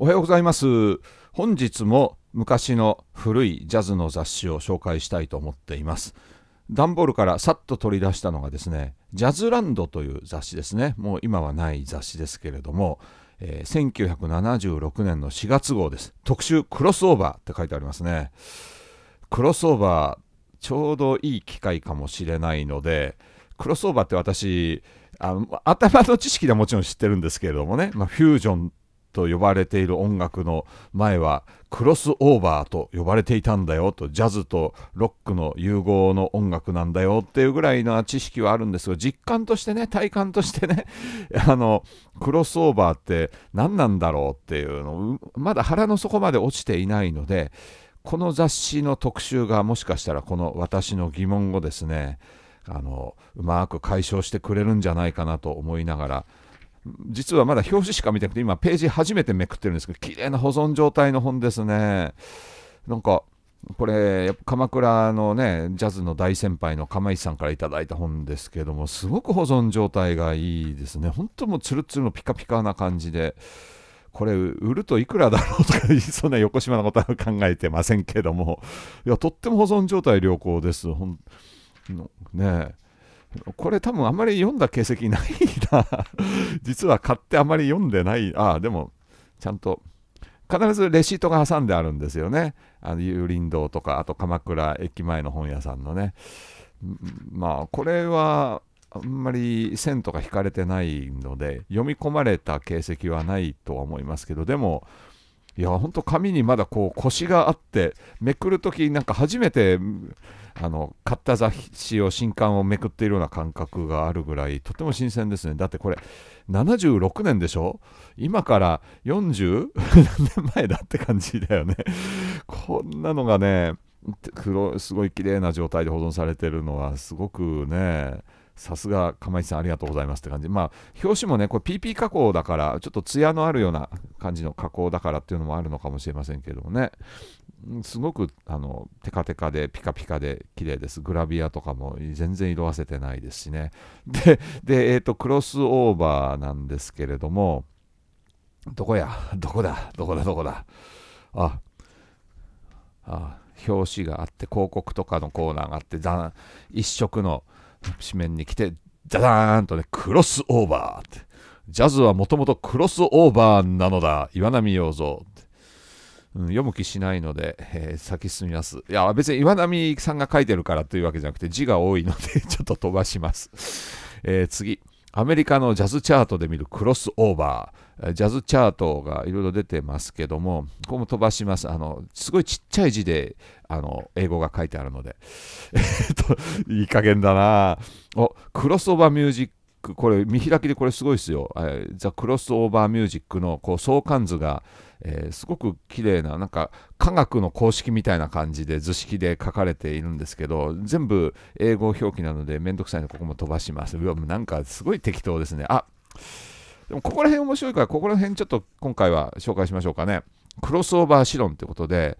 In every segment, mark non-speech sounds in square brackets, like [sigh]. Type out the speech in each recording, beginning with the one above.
おはようございます本日も昔の古いジャズの雑誌を紹介したいと思っていますダンボールからさっと取り出したのがですねジャズランドという雑誌ですねもう今はない雑誌ですけれども、えー、1976年の4月号です特集クロスオーバーって書いてありますねクロスオーバーちょうどいい機会かもしれないのでクロスオーバーって私あの頭の知識ではもちろん知ってるんですけれどもね、まあ、フュージョンと呼ばれている音楽の前はクロスオーバーと呼ばれていたんだよとジャズとロックの融合の音楽なんだよっていうぐらいの知識はあるんですが実感としてね体感としてね [laughs] あのクロスオーバーって何なんだろうっていうのまだ腹の底まで落ちていないのでこの雑誌の特集がもしかしたらこの私の疑問をですねあのうまく解消してくれるんじゃないかなと思いながら実はまだ表紙しか見てなくて今ページ初めてめくってるんですけど綺麗な保存状態の本ですねなんかこれ鎌倉のねジャズの大先輩の釜石さんから頂いた本ですけどもすごく保存状態がいいですねほんともうツルツルのピカピカな感じでこれ売るといくらだろうとか言いそうな横島のことは考えてませんけどもいやとっても保存状態良好ですほんねえこれ多分あんまり読んだ形跡ないな [laughs] 実は買ってあまり読んでない。ああ、でも、ちゃんと、必ずレシートが挟んであるんですよね。あの、有林堂とか、あと鎌倉駅前の本屋さんのね。まあ、これは、あんまり線とか引かれてないので、読み込まれた形跡はないとは思いますけど、でも、いや、ほんと紙にまだこう、腰があって、めくるとき、なんか初めて、あの買った雑誌を新刊をめくっているような感覚があるぐらいとても新鮮ですねだってこれ76年でしょ今から40 [laughs] 何年前だって感じだよねこんなのがね黒すごい綺麗な状態で保存されてるのはすごくねさすが、釜石さんありがとうございますって感じ。まあ、表紙もね、これ PP 加工だから、ちょっと艶のあるような感じの加工だからっていうのもあるのかもしれませんけどもね、すごく、あの、テカテカで、ピカピカで綺麗です。グラビアとかも全然色あせてないですしね。[laughs] で、で、えっ、ー、と、クロスオーバーなんですけれども、どこやどこだどこだどこだあ、あ、表紙があって、広告とかのコーナーがあって、一色の、紙面に来て、ダダーンとね、クロスオーバーって。ジャズはもともとクロスオーバーなのだ、岩波洋蔵って。うん、読む気しないので、えー、先進みます。いや、別に岩波さんが書いてるからというわけじゃなくて、字が多いので [laughs] ちょっと飛ばします。えー、次。アメリカのジャズチャートで見るクロスオーバー、ジャズチャートがいろいろ出てますけども、ここも飛ばします。あの、すごいちっちゃい字で、あの、英語が書いてあるので。え [laughs] っと、いい加減だなお、クロスオーバーミュージック、これ見開きでこれすごいですよ、ザ・クロス・オーバー・ミュージックのこう相関図が、えー、すごく綺麗な、なんか科学の公式みたいな感じで図式で書かれているんですけど、全部英語表記なのでめんどくさいのでここも飛ばします。うわ、なんかすごい適当ですね。あでもここら辺面白いから、ここら辺ちょっと今回は紹介しましょうかね。クロスオーバーシロンってことで、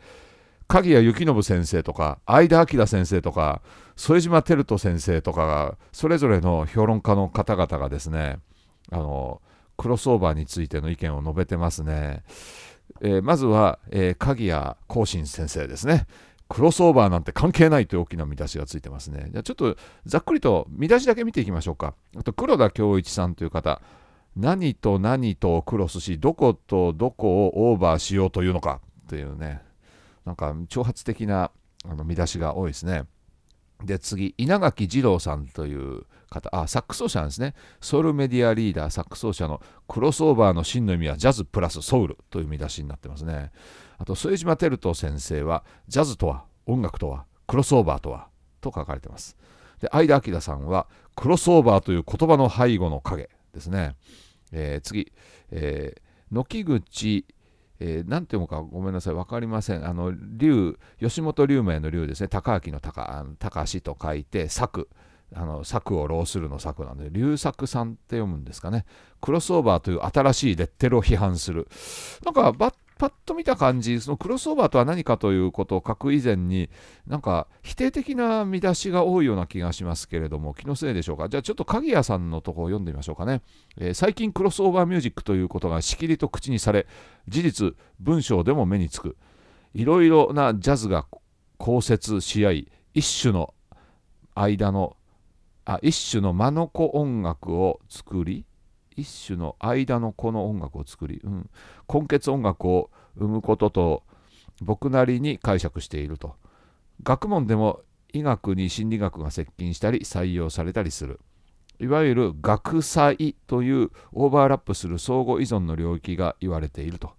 鍵谷幸信先生とか相田明先生とか副島輝人先生とかがそれぞれの評論家の方々がですねあのクロスオーバーについての意見を述べてますね、えー、まずは、えー、鍵谷浩信先生ですねクロスオーバーなんて関係ないという大きな見出しがついてますねじゃあちょっとざっくりと見出しだけ見ていきましょうかあと黒田恭一さんという方何と何とクロスしどことどこをオーバーしようというのかというねなんか挑発的なあの見出しが多いですね。で次、稲垣二郎さんという方、あ、サックス奏者なんですね。ソウルメディアリーダー、サックス奏者のクロスオーバーの真の意味はジャズプラスソウルという見出しになってますね。あと、副島照人先生は、ジャズとは、音楽とは、クロスオーバーとは、と書かれてます。で、相田明さんは、クロスオーバーという言葉の背後の影ですね。えー、次、えー、軒口えー、て読むかごめんなさい、分かりません。あの、龍吉本龍明の龍ですね、高明の高、あの高しと書いて、作。あの策を浪するの策なんで、龍作さんって読むんですかね。クロスオーバーという新しいレッテルを批判する。なんかバッパッと見た感じそのクロスオーバーとは何かということを書く以前になんか否定的な見出しが多いような気がしますけれども気のせいでしょうかじゃあちょっと鍵谷さんのとこを読んでみましょうかね、えー、最近クロスオーバーミュージックということがしきりと口にされ事実文章でも目につくいろいろなジャズが交接し合い一種の間のあ一種の間の子音楽を作り一種の間のこの音楽を作り、うん、根血音楽を生むことと僕なりに解釈していると学問でも医学に心理学が接近したり採用されたりするいわゆる学祭というオーバーラップする相互依存の領域が言われていると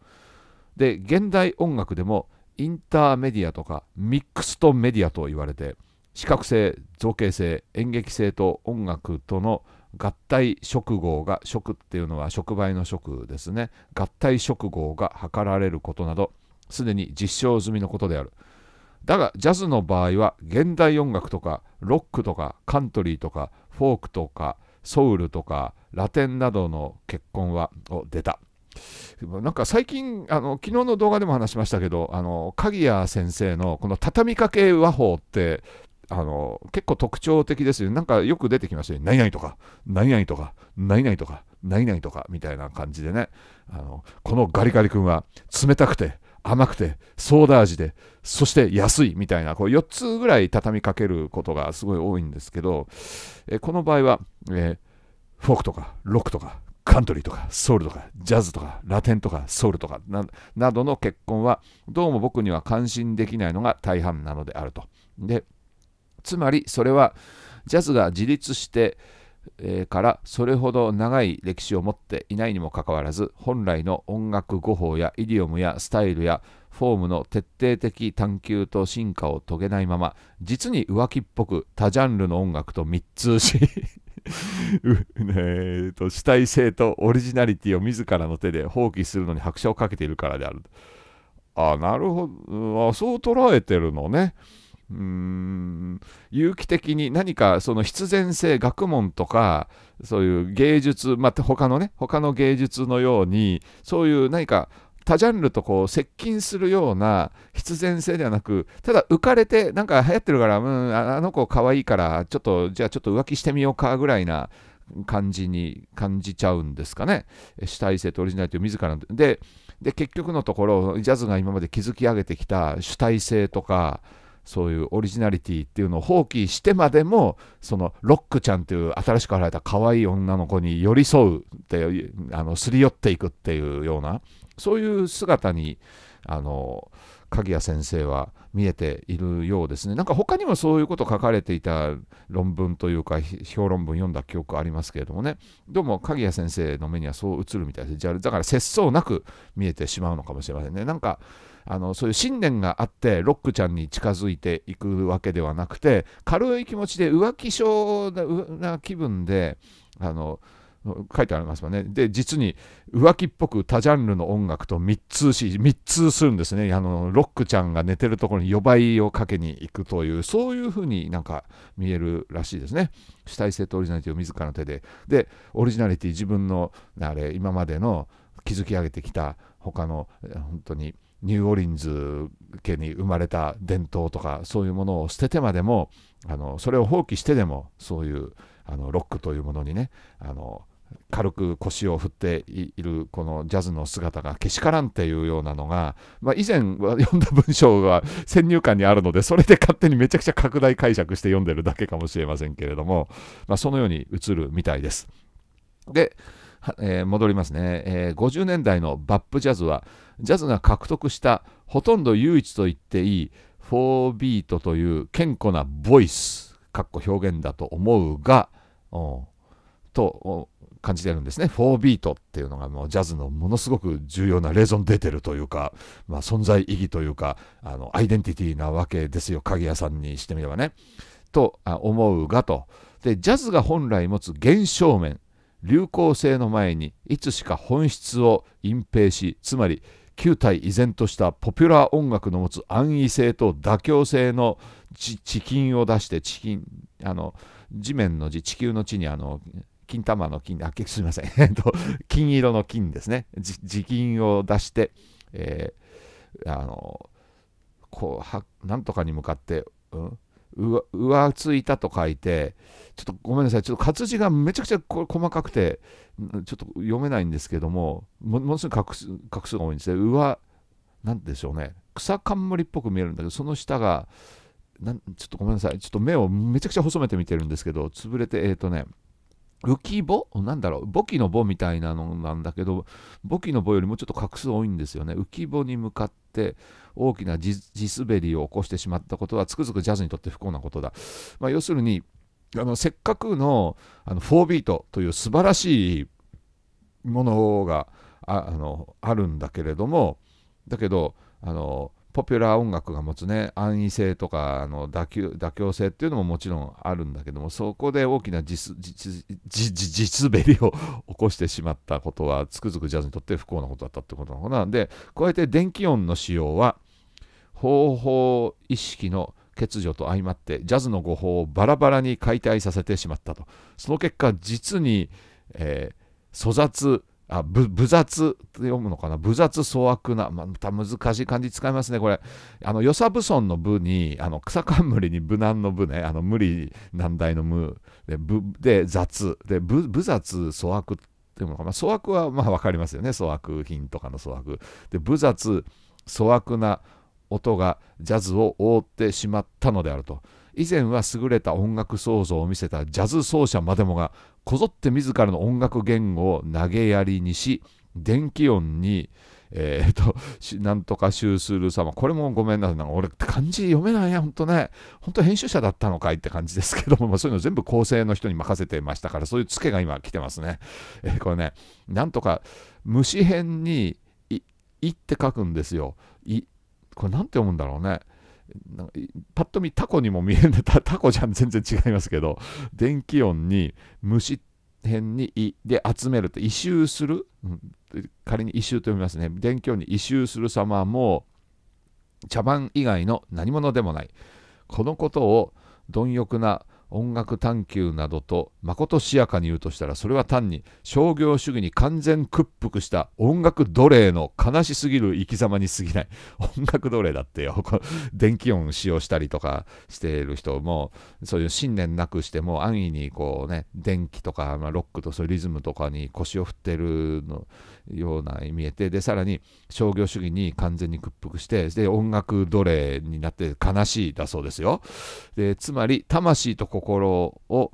で現代音楽でもインターメディアとかミックスとメディアと言われて視覚性造形性演劇性と音楽との合体食合が食っていうのは食媒の食ですね合体食合が図られることなどすでに実証済みのことであるだがジャズの場合は現代音楽とかロックとかカントリーとかフォークとかソウルとかラテンなどの結婚は出たなんか最近あの昨日の動画でも話しましたけどあの鍵谷先生のこの畳みかけ和法ってあの結構特徴的ですよ。なんかよく出てきましたね。何々とか、何々とか、何々とか、何々とかみたいな感じでね、あのこのガリガリ君は冷たくて、甘くて、ソーダ味で、そして安いみたいな、こう4つぐらい畳みかけることがすごい多いんですけど、えこの場合は、えフォークとか、ロックとか、カントリーとかソウルとかジャズとかラテンとかソウルとかなどの結婚はどうも僕には関心できないのが大半なのであると。でつまりそれはジャズが自立してからそれほど長い歴史を持っていないにもかかわらず本来の音楽語法やイディオムやスタイルやフォームの徹底的探求と進化を遂げないまま実に浮気っぽく多ジャンルの音楽と密通し [laughs] えと主体性とオリジナリティを自らの手で放棄するのに拍車をかけているからであるあなるほどあそう捉えてるのね。うーん有機的に何かその必然性学問とかそういう芸術また、あ、他のね他の芸術のようにそういう何か他ジャンルとこう接近するような必然性ではなくただ浮かれてなんか流行ってるからうんあの子可愛いからちょっとじゃあちょっと浮気してみようかぐらいな感じに感じちゃうんですかね主体性とオリジナリティを自らでで結局のところジャズが今まで築き上げてきた主体性とかそういうオリジナリティっていうのを放棄してまでもそのロックちゃんっていう新しく現れた可愛い女の子に寄り添うってあのすり寄っていくっていうようなそういう姿にあの鍵谷先生は見えているようですね。なんか他にもそういうこと書かれていた論文というか評論文読んだ記憶ありますけれどもねどうも鍵谷先生の目にはそう映るみたいです。だから節操なく見えてしまうのかもしれませんね。なんかあのそういう信念があってロックちゃんに近づいていくわけではなくて軽い気持ちで浮気症な気分であの書いてありますもんね。で、実に浮気っぽく多ジャンルの音楽と密通し、3つするんですね。あの、ロックちゃんが寝てるところに予売をかけに行くという、そういうふうになんか見えるらしいですね。主体性とオリジナリティを自らの手で。で、オリジナリティ、自分の、あれ、今までの築き上げてきた他の、本当に、ニューオリンズ家に生まれた伝統とかそういうものを捨ててまでもあのそれを放棄してでもそういうあのロックというものにねあの軽く腰を振っているこのジャズの姿がけしからんっていうようなのが、まあ、以前読んだ文章が [laughs] 先入観にあるのでそれで勝手にめちゃくちゃ拡大解釈して読んでるだけかもしれませんけれども、まあ、そのように映るみたいです。で、えー、戻りますね、えー、50年代のバップジャズはジャズが獲得したほとんど唯一と言っていい4ビートという健康なボイスかっこ表現だと思うが、うん、と感じてるんですね4ビートっていうのがもうジャズのものすごく重要なレーゾン出てるというか、まあ、存在意義というかあのアイデンティティなわけですよ鍵屋さんにしてみればね。と思うがと。でジャズが本来持つ現象面流行性の前にいつしか本質を隠蔽しつまり旧体依然としたポピュラー音楽の持つ安易性と妥協性の地金を出して地金あの地面の地地球の地にあの金玉の金あすみません金色の金ですね地金を出して、えー、あのこうはなんとかに向かって、うん、うわついたと書いて、ちょっとごめんなさい、ちょっと活字がめちゃくちゃ細かくて、ちょっと読めないんですけども、ものすごい画数画数が多いんですね。うわ、でしょうね、草冠っぽく見えるんだけど、その下が、なんちょっとごめんなさい、ちょっと目をめちゃくちゃ細めて見てるんですけど、潰れて、えっ、ー、とね、浮き棒なんだろう簿記の棒みたいなのなんだけど簿記の棒よりもちょっと画数多いんですよね浮き棒に向かって大きな地滑りを起こしてしまったことはつくづくジャズにとって不幸なことだ、まあ、要するにあのせっかくのあの4ビートという素晴らしいものがあのあるんだけれどもだけどあのポピュラー音楽が持つね安易性とかあの妥協妥協性っていうのももちろんあるんだけどもそこで大きな地滑りを起こしてしまったことはつくづくジャズにとって不幸なことだったってことなのかなでやって電気音の使用は方法意識の欠如と相まってジャズの語法をバラバラに解体させてしまったとその結果実に、えー、粗雑あ、ぶ、ぶ雑って読むのかなぶ雑粗悪な、また難しい漢字使いますね、これ。あの、与謝武村の部に、あの、草冠に無難の部ね、あの、無理難題の無、で、ぶ、で、雑、で、ぶ、ぶ雑粗悪っていうのかな粗悪は、まあ、わかりますよね。粗悪品とかの粗悪。で、ぶ雑粗悪な音がジャズを覆ってしまったのであると。以前は優れた音楽創造を見せたジャズ奏者までもがこぞって自らの音楽言語を投げやりにし電気音にえー、と、なんとかスする様。これもごめんなさい。なんか俺って漢字読めないや、ほんとね。ほんと編集者だったのかいって感じですけども、まあ、そういうの全部構成の人に任せてましたから、そういうツケが今来てますね。えー、これね、なんとか、虫編にい、いって書くんですよ。い、これなんて読むんだろうね。なんかパッと見タコにも見えるんだ [laughs] タコじゃん全然違いますけど電気音に虫辺にいで集めると異臭する、うん、仮に異臭と読みますね電気音に異臭する様も茶番以外の何者でもないこのことを貪欲な音楽探求などとまことしやかに言うとしたらそれは単に商業主義に完全屈服した音楽奴隷の悲しすぎる生き様に過ぎない [laughs] 音楽奴隷だってよ [laughs] 電気音使用したりとかしている人もそういう信念なくしても安易にこうね電気とか、まあ、ロックとそういうリズムとかに腰を振ってるのような見えてでさらに商業主義に完全に屈服してで音楽奴隷になって悲しいだそうですよでつまり魂と心心を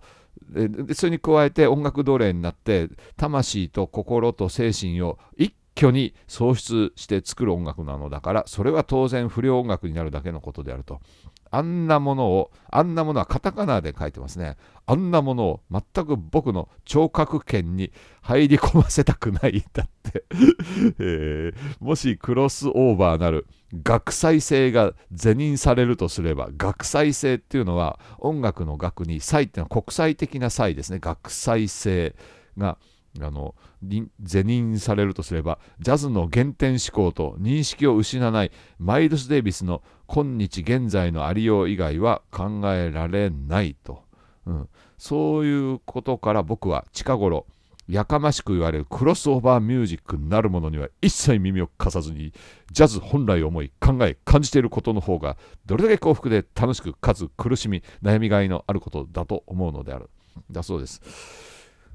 それに加えて音楽奴隷になって魂と心と精神を一挙に創出して作る音楽なのだからそれは当然不良音楽になるだけのことであるとあんなものを、あんなものはカタカナで書いてますね。あんなものを全く僕の聴覚圏に入り込ませたくないんだって [laughs] えー、もしクロスオーバーなる学際性が是認されるとすれば、学際性っていうのは音楽の学に、際っていうのは国際的な際ですね。学際性が。あの是認されるとすればジャズの原点思考と認識を失わないマイルス・デイビスの今日現在のありよう以外は考えられないと、うん、そういうことから僕は近頃やかましく言われるクロスオーバーミュージックなるものには一切耳を貸さずにジャズ本来思い考え感じていることの方がどれだけ幸福で楽しくかつ苦しみ悩みがいのあることだと思うのであるだそうです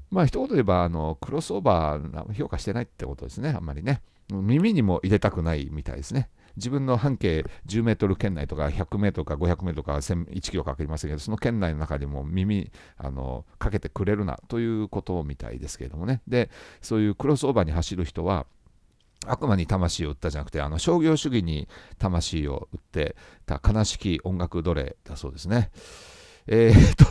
まあ一言で言えばあのクロスオーバー評価してないってことですねあんまりね耳にも入れたくないみたいですね自分の半径10メートル圏内とか100メートルか500メートルか1キロかかりませんけど、その圏内の中でも耳あのかけてくれるなということみたいですけれどもね。で、そういうクロスオーバーに走る人は、悪魔に魂を売ったじゃなくて、あの商業主義に魂を売ってた悲しき音楽奴隷だそうですね。えー、っと、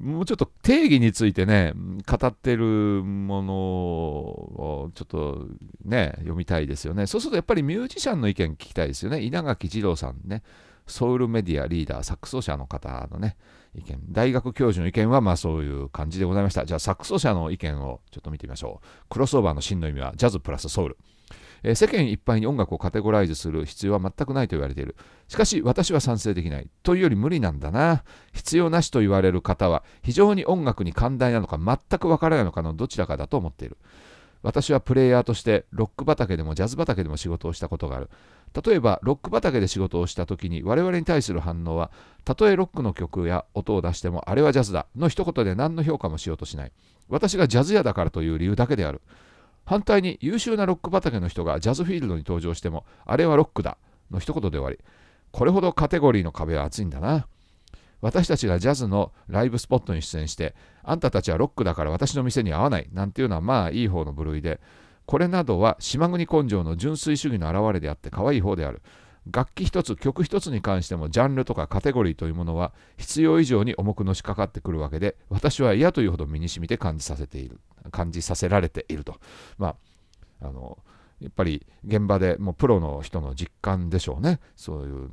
もうちょっと定義についてね、語ってるものをちょっとね、読みたいですよね。そうするとやっぱりミュージシャンの意見聞きたいですよね。稲垣二郎さんね、ソウルメディアリーダー、サックス者の方のね、意見。大学教授の意見はまあそういう感じでございました。じゃあサックス者の意見をちょっと見てみましょう。クロスオーバーの真の意味はジャズプラスソウル。えー、世間一般に音楽をカテゴライズする必要は全くないと言われている。しかし私は賛成できない。というより無理なんだな。必要なしと言われる方は非常に音楽に寛大なのか全くわからないのかのどちらかだと思っている。私はプレイヤーとしてロック畑でもジャズ畑でも仕事をしたことがある。例えばロック畑で仕事をした時に我々に対する反応はたとえロックの曲や音を出してもあれはジャズだの一言で何の評価もしようとしない。私がジャズ屋だからという理由だけである。反対に優秀なロック畑の人がジャズフィールドに登場しても、あれはロックだの一言で終わり、これほどカテゴリーの壁は厚いんだな。私たちがジャズのライブスポットに出演して、あんたたちはロックだから私の店に合わないなんていうのはまあいい方の部類で、これなどは島国根性の純粋主義の表れであって可愛い方である。楽器一つ曲一つに関してもジャンルとかカテゴリーというものは必要以上に重くのしかかってくるわけで私は嫌というほど身に染みて感じさせている感じさせられているとまああのやっぱり現場でもうプロの人の実感でしょうね。そういう、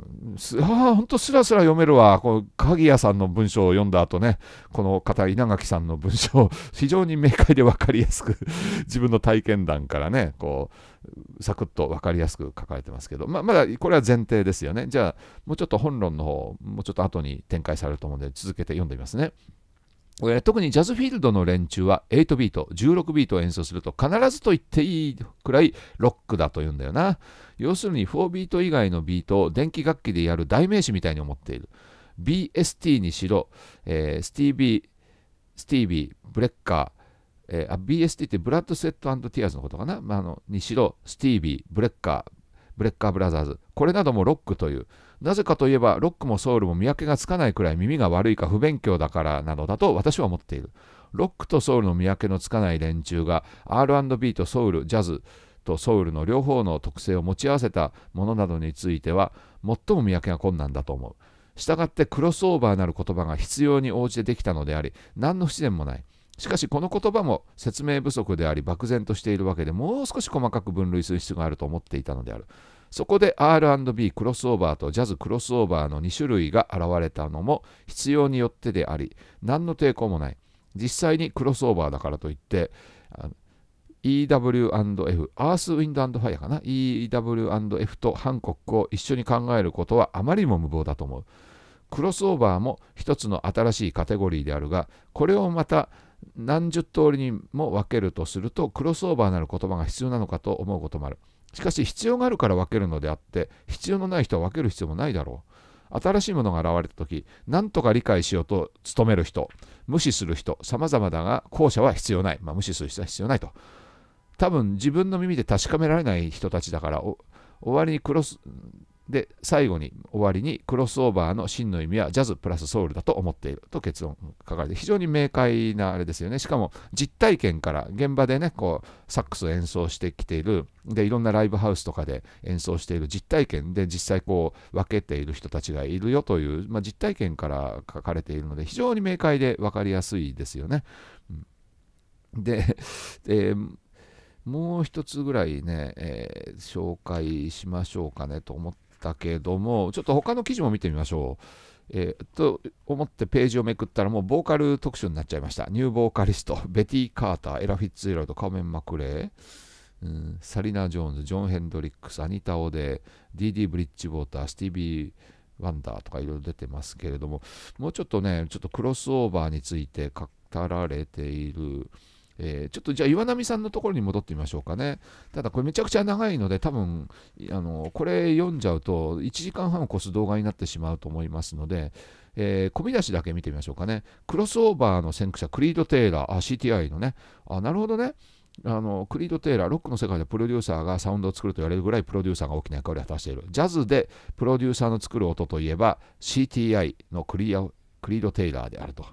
ああ、ほんとすらすら読めるわ。この鍵谷さんの文章を読んだ後ね、この方、稲垣さんの文章、[laughs] 非常に明快で分かりやすく [laughs] 自分の体験談からね、こう、サクッと分かりやすく書かれてますけど、ままだこれは前提ですよね。じゃあ、もうちょっと本論の方、もうちょっと後に展開されると思うんで、続けて読んでみますね。特にジャズフィールドの連中は8ビート、16ビートを演奏すると必ずと言っていいくらいロックだと言うんだよな。要するに4ビート以外のビートを電気楽器でやる代名詞みたいに思っている。BST にしろ、えー、スティービー、スティービー、ブレッカー、えー、BST ってブラッド・セットティアーズのことかな、まあ、あのにしろ、スティービー、ブレッカー、ブレッカー・ブラザーズ、これなどもロックという、なぜかといえば、ロックもソウルも見分けがつかないくらい耳が悪いか不勉強だからなのだと私は思っている。ロックとソウルの見分けのつかない連中が R&B とソウル、ジャズとソウルの両方の特性を持ち合わせたものなどについては最も見分けが困難だと思う。したがってクロスオーバーなる言葉が必要に応じてできたのであり、何の不自然もない。しかしこの言葉も説明不足であり漠然としているわけでもう少し細かく分類する必要があると思っていたのである。そこで R&B クロスオーバーとジャズクロスオーバーの2種類が現れたのも必要によってであり何の抵抗もない実際にクロスオーバーだからといって EW&F アースウィンドファイアかな EW&F とハンコックを一緒に考えることはあまりにも無謀だと思うクロスオーバーも一つの新しいカテゴリーであるがこれをまた何十通りにも分けるとするとクロスオーバーなる言葉が必要なのかと思うこともあるしかし必要があるから分けるのであって必要のない人は分ける必要もないだろう新しいものが現れた時何とか理解しようと努める人無視する人様々だが後者は必要ない、まあ、無視する人は必要ないと多分自分の耳で確かめられない人たちだから終わりにクロスで最後に終わりにクロスオーバーの真の意味はジャズプラスソウルだと思っていると結論書かれて非常に明快なあれですよねしかも実体験から現場でねこうサックスを演奏してきているでいろんなライブハウスとかで演奏している実体験で実際こう分けている人たちがいるよという、まあ、実体験から書かれているので非常に明快で分かりやすいですよね。で、えもう一つぐらいね、えー、紹介しましょうかねと思ったけども、ちょっと他の記事も見てみましょう。えー、と思ってページをめくったらもうボーカル特集になっちゃいました。ニューボーカリスト、ベティ・カーター、エラ・フィッツ・イラード、カーメン・マクレー、うん、サリナ・ジョーンズ、ジョン・ヘンドリックス、アニタ・オデー、DD・ ブリッジ・ウォーター、スティービー・ワンダーとかいろいろ出てますけれども、もうちょっとね、ちょっとクロスオーバーについて語られている、えー、ちょっとじゃあ岩波さんのところに戻ってみましょうかね。ただこれめちゃくちゃ長いので多分あのこれ読んじゃうと1時間半を超す動画になってしまうと思いますので、えー、込み出しだけ見てみましょうかね。クロスオーバーの先駆者クリード・テイラー、CTI のね。あ、なるほどね。あのクリード・テイラー、ロックの世界でプロデューサーがサウンドを作ると言われるぐらいプロデューサーが大きな役割を果たしている。ジャズでプロデューサーの作る音といえば CTI のクリアクリード・テイラーであると。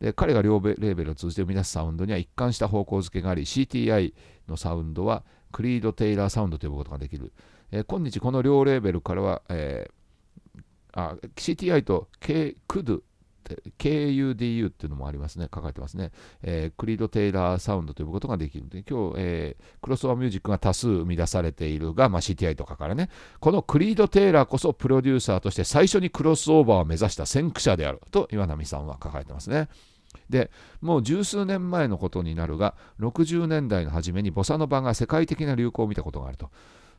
で彼が両レーベルを通じて生み出すサウンドには一貫した方向づけがあり CTI のサウンドはクリード・テイラーサウンドと呼ぶことができる、えー、今日この両レーベルからは、えー、あ CTI と K・ クドゥ KUDU っていうのもありますね、書かれてますね、えー、クリード・テイラーサウンドと呼ぶことができるので、今日、えー、クロスオーミュージックが多数生み出されているが、まあ、CTI とかからね、このクリード・テイラーこそプロデューサーとして最初にクロスオーバーを目指した先駆者であると岩波さんは書かれてますね。でもう十数年前のことになるが60年代の初めにボサノバが世界的な流行を見たことがあると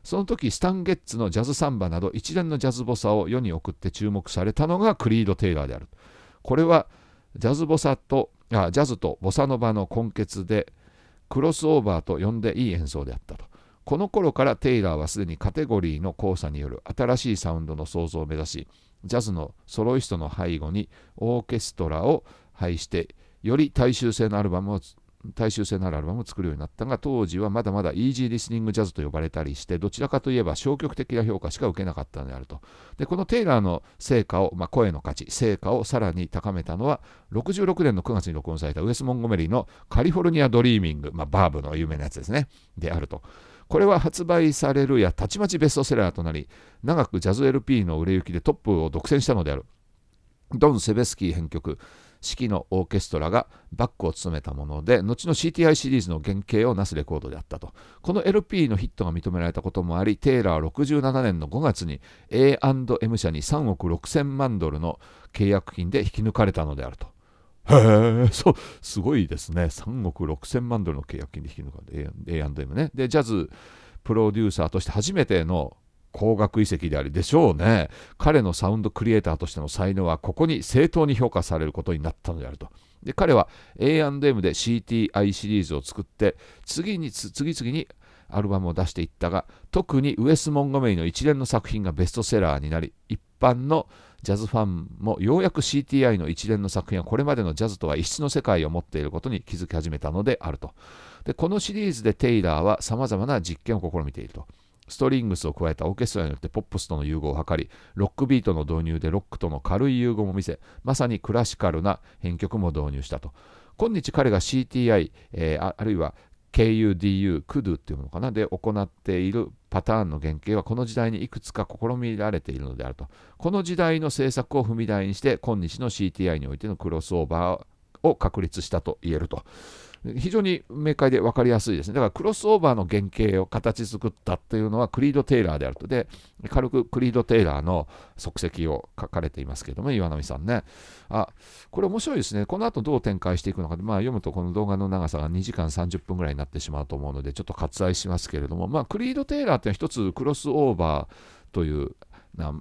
その時スタン・ゲッツのジャズサンバなど一連のジャズボサを世に送って注目されたのがクリード・テイラーである。これはジャズボサとあジャズとボサノバの根結でクロスオーバーと呼んでいい演奏であったと。この頃からテイラーはすでにカテゴリーの交差による新しいサウンドの創造を目指し、ジャズのソロイストの背後にオーケストラを配して、より大衆性のアルバムを大衆性のあるアルバムを作るようになったが当時はまだまだイージーリスニングジャズと呼ばれたりしてどちらかといえば消極的な評価しか受けなかったのであるとでこのテイラーの成果を、まあ、声の価値成果をさらに高めたのは66年の9月に録音されたウエス・モンゴメリーの「カリフォルニア・ドリーミング」まあ、バーブの有名なやつですねであるとこれは発売されるやたちまちベストセラーとなり長くジャズ LP の売れ行きでトップを独占したのであるドン・セベスキー編曲式のオーケストラがバックを務めたもので後の CTI シリーズの原型をなすレコードであったとこの LP のヒットが認められたこともありテイラーは67年の5月に A&M 社に3億6000万ドルの契約金で引き抜かれたのであるとへえ、そう、すごいですね。3億6000万ドルの契約金で引き抜かれた A&M ね。で、ジャズプロデューサーとして初めての高額遺跡でありでしょうね彼のサウンドクリエイターとしての才能はここに正当に評価されることになったのであるとで彼は A&M で CTI シリーズを作って次に次々にアルバムを出していったが特にウエス・モンゴメイの一連の作品がベストセラーになり一般のジャズファンもようやく CTI の一連の作品はこれまでのジャズとは異質の世界を持っていることに気づき始めたのであるとでこのシリーズでテイラーはさまざまな実験を試みているとストリングスを加えたオーケストラによってポップスとの融合を図り、ロックビートの導入でロックとの軽い融合も見せ、まさにクラシカルな編曲も導入したと。今日彼が CTI、えー、あるいは KUDU、KUDU っていうのかな、で行っているパターンの原型はこの時代にいくつか試みられているのであると。この時代の制作を踏み台にして、今日の CTI においてのクロスオーバーを確立したと言えると。非常に明快で分かりやすいですね。だからクロスオーバーの原型を形作ったっていうのはクリード・テイラーであると。で、軽くクリード・テイラーの足跡を書かれていますけども、岩波さんね。あ、これ面白いですね。この後どう展開していくのか、まあ、読むとこの動画の長さが2時間30分ぐらいになってしまうと思うので、ちょっと割愛しますけれども、まあ、クリード・テイラーっていうのは一つクロスオーバーという、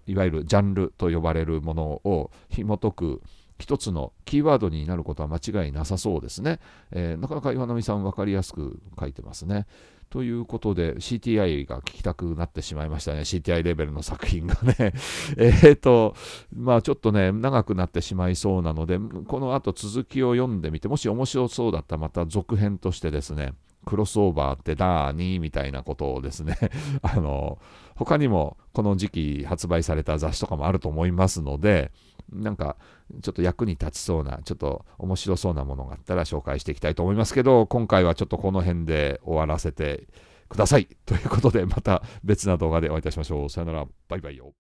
いわゆるジャンルと呼ばれるものを紐解く一つのキーワードになることは間違いなさそうですね。えー、なかなか岩波さん分かりやすく書いてますね。ということで CTI が聞きたくなってしまいましたね。CTI レベルの作品がね。[laughs] えっと、まあちょっとね、長くなってしまいそうなので、この後続きを読んでみて、もし面白そうだったらまた続編としてですね、クロスオーバーってダーニーみたいなことをですね [laughs] あの、他にもこの時期発売された雑誌とかもあると思いますので、なんかちょっと役に立ちそうなちょっと面白そうなものがあったら紹介していきたいと思いますけど今回はちょっとこの辺で終わらせてくださいということでまた別な動画でお会いいたしましょうさよならバイバイよ